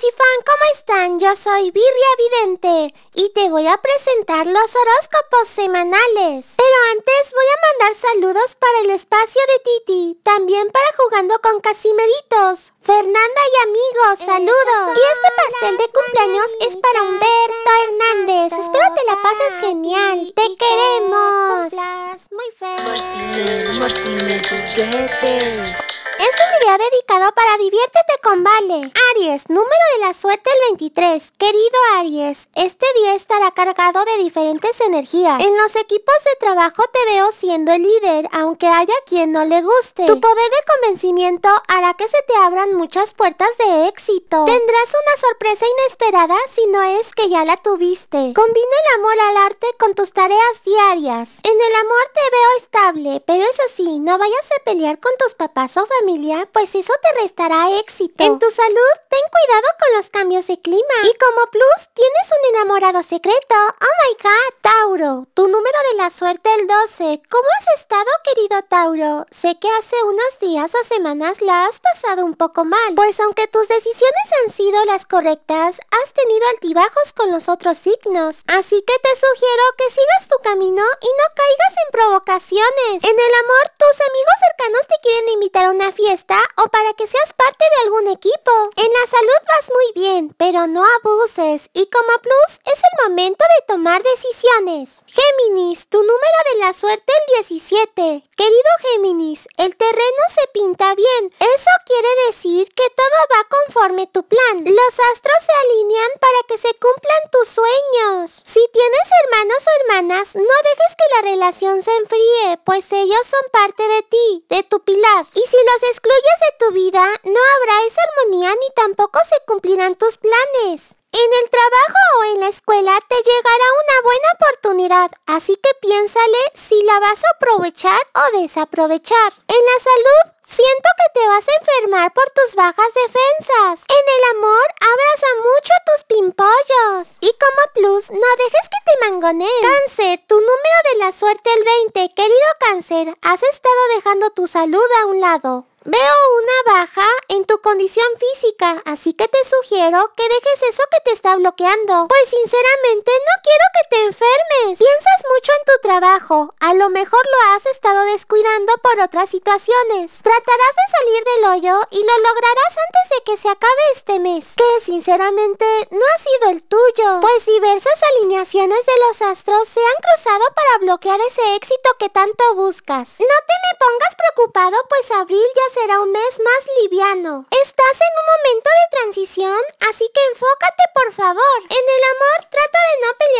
fan ¿cómo están? Yo soy Birria Vidente y te voy a presentar los horóscopos semanales. Pero antes voy a mandar saludos para el espacio de Titi, también para Jugando con Casimeritos, Fernanda y amigos, eh, saludos. Y este pastel de cumpleaños es para Humberto Hernández. Espero te la pases genial. Te queremos. Muy feliz es un video dedicado para diviértete con Vale. Aries, número de la suerte el 23. Querido Aries, este día estará cargado de diferentes energías. En los equipos de trabajo te veo siendo el líder, aunque haya quien no le guste. Tu poder de convencimiento hará que se te abran muchas puertas de éxito. Tendrás una sorpresa inesperada si no es que ya la tuviste. Combina el amor al arte con tus tareas diarias. En el amor te veo estable, pero es así. no vayas a pelear con tus papás o familia pues eso te restará éxito. En tu salud, ten cuidado con los cambios de clima. Y como plus, tienes un enamorado secreto. Oh my god, Tauro, tu número de la suerte el 12. ¿Cómo has estado, querido Tauro? Sé que hace unos días o semanas la has pasado un poco mal. Pues aunque tus decisiones han sido las correctas, has tenido altibajos con los otros signos. Así que te sugiero que sigas tu camino y no caigas en provocaciones. En el amor, tus amigos cercanos te quieren invitar a una fiesta está o para que seas parte de algún equipo. En la salud vas muy bien, pero no abuses. Y como plus, es el momento de tomar decisiones. Géminis, tu número de la suerte el 17. Querido Géminis, el terreno se pinta bien. Eso quiere decir que todo va conforme tu plan. Los astros se alinean para que se cumplan tus sueños. Si tienes hermanos o no dejes que la relación se enfríe, pues ellos son parte de ti, de tu pilar. Y si los excluyes de tu vida, no habrá esa armonía ni tampoco se cumplirán tus planes. En el trabajo o en la escuela te llegará una buena oportunidad, así que piénsale si la vas a aprovechar o desaprovechar. En la salud, siento que te vas a enfermar por tus bajas defensas. En el amor, abraza mucho tus pimpollos. Y como plus, no dejes que te mangoneen. Cáncer, tu número de la suerte el 20. Querido cáncer, has estado dejando tu salud a un lado. Veo una baja tu condición física, así que te sugiero que dejes eso que te está bloqueando. Pues sinceramente no quiero que te enfermes. Piensas mucho en tu trabajo, a lo mejor lo has estado descuidando por otras situaciones. Tratarás de salir del hoyo y lo lograrás antes de que se acabe este mes, que sinceramente no ha sido el tuyo, pues diversas alineaciones de los astros se han cruzado para bloquear ese éxito que tanto buscas. No te me pongas preocupado, pues abril ya será un mes más liviano. Estás en un momento de transición, así que enfócate por favor. En el amor trata de no pelear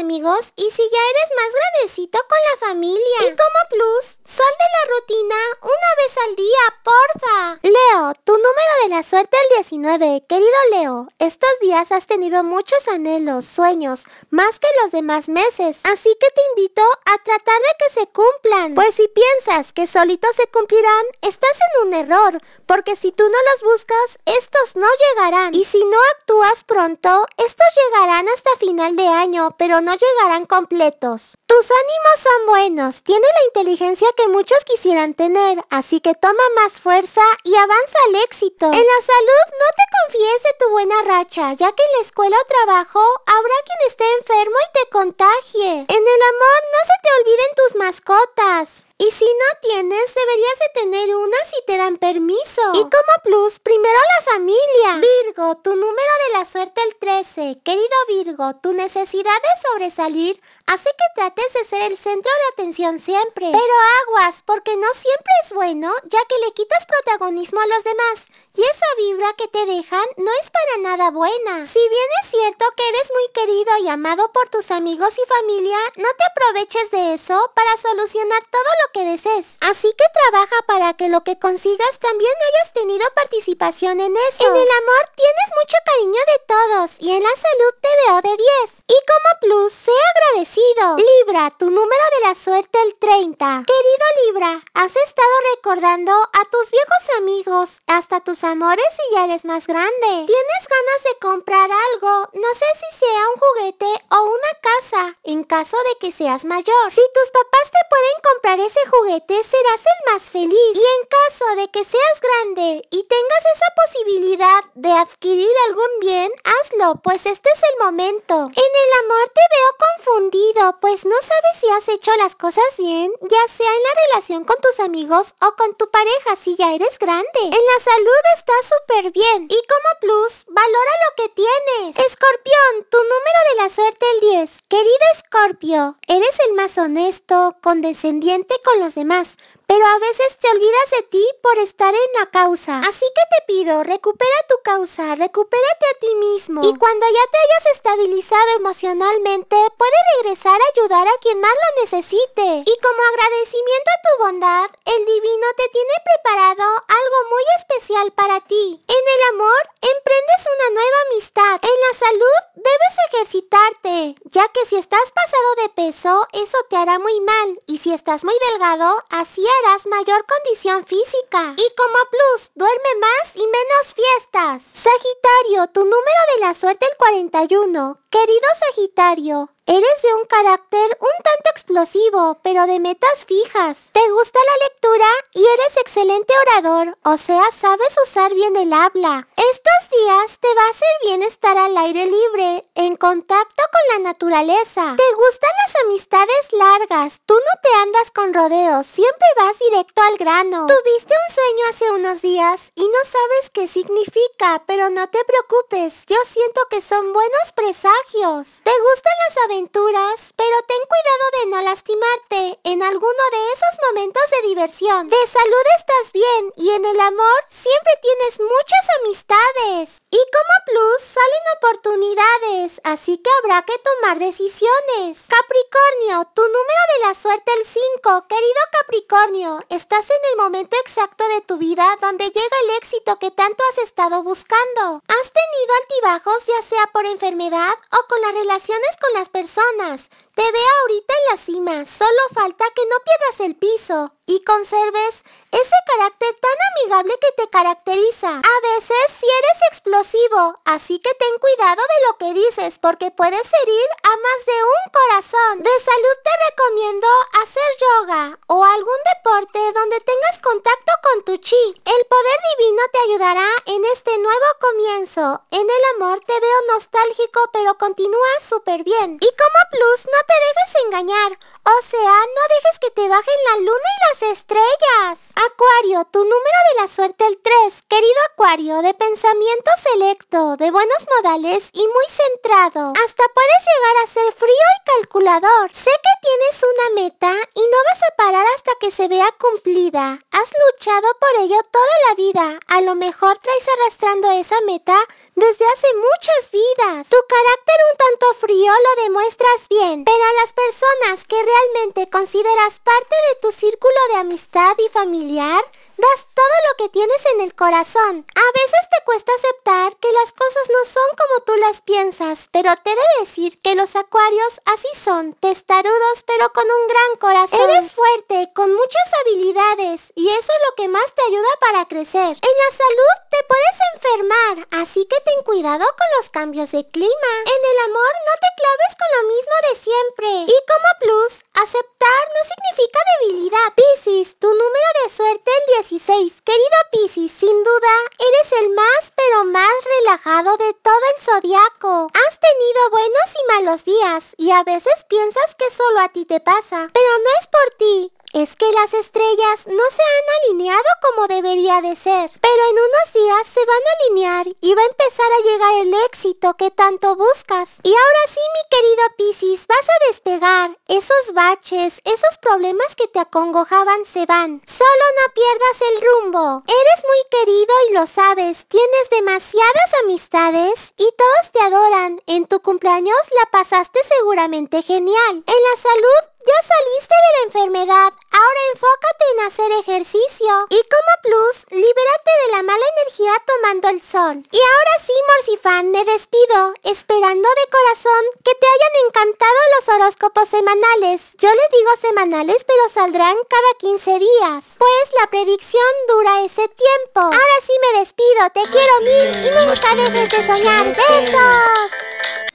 amigos y si ya eres más grandecito con la familia. Y como plus, sal de la rutina una vez al día, porfa. Leo, tu número de la suerte el 19. Querido Leo, estos días has tenido muchos anhelos, sueños, más que los demás meses. Así que te invito a tratar de que se cumplan. Pues si piensas que solitos se cumplirán, estás en un error, porque si tú no los buscas, estos no llegarán. Y si no actúas pronto, estos llegarán hasta final de año, pero no llegarán completos. Tus ánimos son buenos, tiene la inteligencia que muchos quisieran tener, así que toma más fuerza y avanza al éxito. En la salud, no te confíes de tu buena racha, ya que en la escuela o trabajo habrá quien esté enfermo y te contagie. En el amor, no se te olviden tus mascotas. Y si no tienes, deberías de tener una si te dan permiso. Y como plus, primero la familia. Virgo, tu número de la suerte el 13. Querido Virgo, tu necesidad de sobresalir hace que trates de ser el centro de atención siempre. Pero aguas, porque no siempre es bueno, ya que le quitas protagonismo a los demás. Y esa vibra que te dejan no es para nada buena. Si bien es cierto que eres muy querido y amado por tus amigos y familia, no te aproveches de eso para solucionar todo lo que que desees. Así que trabaja para que lo que consigas también hayas tenido participación en eso. En el amor tienes mucho cariño de todos y en la salud te veo de 10. Y como plus, sé agradecido. Libra, tu número de la suerte el 30. Querido Libra, has estado recordando a tus viejos amigos, hasta tus amores y ya eres más grande. Tienes ganas de comprar algo, no sé si sea un juguete o una casa, en caso de que seas mayor. Si tus papás te pueden comprar ese juguete serás el más feliz. Y en caso de que seas grande y tengas esa posibilidad de adquirir algún bien, hazlo, pues este es el momento. En el amor te veo confundido, pues no sabes si has hecho las cosas bien, ya sea en la relación con tus amigos o con tu pareja si ya eres grande. En la salud estás súper bien. Y como plus, valora lo que tienes. Escorpión, tu número de la suerte el 10. Querido Escorpio, eres el más honesto, condescendiente con los demás, pero a veces te olvidas de ti por estar en la causa. Así que te pido, recupera tu causa, recupérate a ti mismo. Y cuando ya te hayas estabilizado emocionalmente, puedes regresar a ayudar a quien más lo necesite. Y como agradecimiento a tu bondad, el divino te tiene preparado algo muy especial para ti. En el amor, emprendes una nueva amistad. En la salud, debes ejercitarte, ya que si estás pasado de peso, eso te hará muy mal. Y si estás muy delgado, así es mayor condición física. Y como plus, duerme más y menos fiestas. Sagitario, tu número de la suerte el 41. Querido Sagitario, eres de un carácter un tanto explosivo, pero de metas fijas. Te gusta la lectura y eres excelente orador, o sea, sabes usar bien el habla. Estos días te va a hacer bien estar al aire libre, en contacto con la naturaleza. Te gustan las amistades largas, tú no te andas con rodeos, siempre vas directo al grano. Tuviste un sueño hace Buenos días y no sabes qué significa, pero no te preocupes, yo siento que son buenos presagios. Te gustan las aventuras, pero ten cuidado de no lastimarte en alguno de esos momentos de diversión. De salud estás bien y en el amor siempre tienes muchas amistades. ¿Y cómo salen oportunidades, así que habrá que tomar decisiones. Capricornio, tu número de la suerte el 5. Querido Capricornio, estás en el momento exacto de tu vida donde llega el éxito que tanto has estado buscando. Has tenido altibajos ya sea por enfermedad o con las relaciones con las personas. Te veo ahorita en la cima, solo falta que no pierdas el piso y conserves ese carácter tan amigable que te caracteriza. A veces si eres explosivo, así que ten cuidado de lo que dices porque puedes herir a más de un corazón. De salud te recomiendo hacer yoga o algún deporte donde tengas contacto con tu chi. El poder divino te ayudará en este nuevo comienzo. En el amor te veo nostálgico pero continúas súper bien. Y como plus no te dejes engañar, o sea, no dejes que te bajen la luna y las estrellas. Acuario, tu número de la suerte el 3. Querido de pensamiento selecto, de buenos modales y muy centrado. Hasta puedes llegar a ser frío y calculador. Sé que tienes una meta y no vas a parar hasta que se vea cumplida. Has luchado por ello toda la vida. A lo mejor traes arrastrando esa meta desde hace muchas vidas. Tu carácter un tanto frío lo demuestras bien, pero a las personas que realmente consideras parte de tu círculo de amistad y familiar, das todo lo que tienes en el corazón. A veces te cuesta aceptar que las cosas no son como tú las piensas, pero te de decir que los acuarios así son, testarudos pero con un gran corazón. Eres fuerte, con muchas habilidades, y eso es lo que más te ayuda para crecer. En la salud te puedes enfermar, así que ten cuidado con los cambios de clima. En el amor no te claves con lo mismo de siempre. Y como plus, acepta no significa debilidad. Piscis, tu número de suerte el 16. Querido Piscis, sin duda, eres el más pero más relajado de todo el zodiaco. Has tenido buenos y malos días y a veces piensas que solo a ti te pasa, pero no es por ti es que las estrellas no se han alineado como debería de ser, pero en unos días se van a alinear y va a empezar a llegar el éxito que tanto buscas. Y ahora sí, mi querido Piscis, vas a despegar. Esos baches, esos problemas que te acongojaban se van. Solo no pierdas el rumbo. Eres muy querido y lo sabes. Tienes demasiadas amistades y todos te adoran. En tu cumpleaños la pasaste seguramente genial. En la salud ya saliste de la enfermedad, ahora enfócate en hacer ejercicio. Y como plus, libérate de la mala energía tomando el sol. Y ahora sí, Morsifan, me despido, esperando de corazón que te hayan encantado los horóscopos semanales. Yo les digo semanales, pero saldrán cada 15 días. Pues la predicción dura ese tiempo. Ahora sí me despido, te quiero mil y nunca dejes de soñar. ¡Besos!